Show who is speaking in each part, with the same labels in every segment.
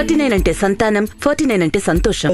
Speaker 1: forty nine అంటే సంతానం forty nine అంటే సంతోషం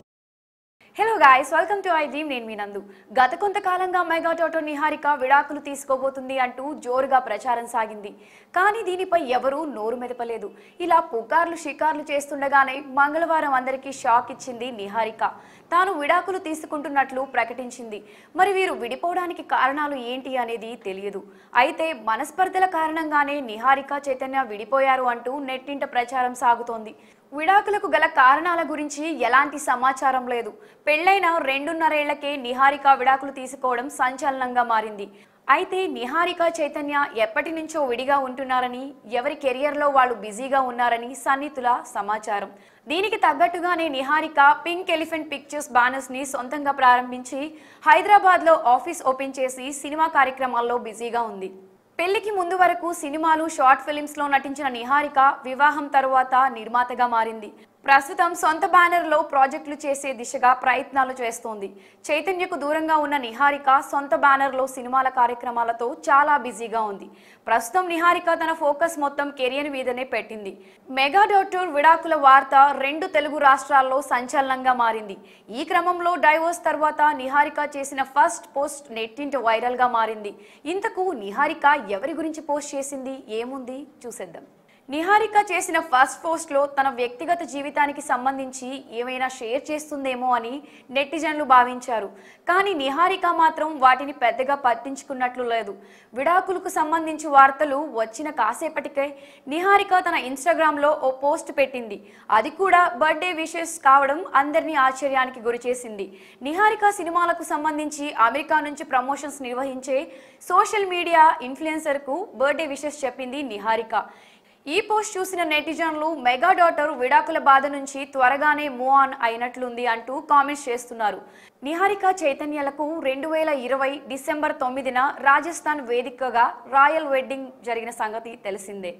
Speaker 1: hello guys welcome to iDream నేను మీ నందు గత కొంతకాలంగా మెగాటోటో నిహారిక విడాకులు తీసుకోబోతుంది అంటూ జోరుగా ప్రచారం సాగింది కానీ దీనిపై ఎవరూ నోరు మెదపలేదు ఇలా పుకార్లు షికార్లు చేస్తుండగానే మంగళవారం అందరికీ షాక్ ఇచ్చింది నిహారిక తాను విడాకులు తీసుకుంటున్నట్లు ప్రకటించింది మరి వీరు విడిపోవడానికి కారణాలు ఏంటి అనేది తెలియదు అయితే మనస్పర్ధల కారణంగానే నిహారిక చైతన్య విడిపోయారు అంటూ నెట్టింట ప్రచారం సాగుతోంది విడాకులకు గల కారణాల గురించి ఎలాంటి సమాచారం లేదు పెళ్లైన రెండున్నరేళ్లకే నిహారిక విడాకులు తీసుకోవడం సంచలనంగా మారింది అయితే నిహారిక చైతన్య ఎప్పటి నుంచో విడిగా ఉంటున్నారని ఎవరి కెరియర్లో వాళ్ళు బిజీగా ఉన్నారని సన్నిహితుల సమాచారం దీనికి తగ్గట్టుగానే నిహారిక పింక్ ఎలిఫెంట్ పిక్చర్స్ ని సొంతంగా ప్రారంభించి హైదరాబాద్లో ఆఫీస్ ఓపెన్ చేసి సినిమా కార్యక్రమాల్లో బిజీగా ఉంది పెళ్లికి ముందు వరకు సినిమాలు షార్ట్ ఫిలిమ్స్లో నటించిన నిహారిక వివాహం తరువాత నిర్మాతగా మారింది ప్రస్తుతం సొంత బ్యానర్లో ప్రాజెక్టులు చేసే దిశగా ప్రయత్నాలు చేస్తోంది చైతన్యకు దూరంగా ఉన్న నిహారిక సొంత బ్యానర్లో సినిమాల కార్యక్రమాలతో చాలా బిజీగా ఉంది ప్రస్తుతం నిహారిక తన ఫోకస్ మొత్తం కెరియర్ మీదనే పెట్టింది మెగా డాక్టర్ విడాకుల వార్త రెండు తెలుగు రాష్ట్రాల్లో సంచలనంగా మారింది ఈ క్రమంలో డైవోర్స్ తర్వాత నిహారిక చేసిన ఫస్ట్ పోస్ట్ నెట్టింట వైరల్గా మారింది ఇంతకు నిహారిక ఎవరి గురించి పోస్ట్ చేసింది ఏముంది చూసేద్దాం నిహారిక చేసిన ఫస్ట్ పోస్ట్లో తన వ్యక్తిగత జీవితానికి సంబంధించి ఏమైనా షేర్ చేస్తుందేమో అని నెటిజన్లు భావించారు కానీ నిహారిక మాత్రం వాటిని పెద్దగా పట్టించుకున్నట్లు లేదు విడాకులకు సంబంధించి వార్తలు వచ్చిన కాసేపటికే నిహారిక తన ఇన్స్టాగ్రామ్లో ఓ పోస్ట్ పెట్టింది అది కూడా బర్త్డే విషెస్ కావడం అందరినీ ఆశ్చర్యానికి గురిచేసింది నిహారిక సినిమాలకు సంబంధించి అమెరికా నుంచి ప్రమోషన్స్ నిర్వహించే సోషల్ మీడియా ఇన్ఫ్లుయెన్సర్కు బర్త్డే విషెస్ చెప్పింది నిహారిక ఈ పోస్ట్ చూసిన నెటిజన్లు మెగా డాటర్ విడాకుల బాధ నుంచి త్వరగానే మూవ్ ఆన్ అయినట్లుంది అంటూ కామెంట్స్ చేస్తున్నారు నిహారిక చైతన్యలకు రెండు వేల ఇరవై డిసెంబర్ తొమ్మిదిన రాజస్థాన్ వేదికగా రాయల్ వెడ్డింగ్ జరిగిన సంగతి తెలిసిందే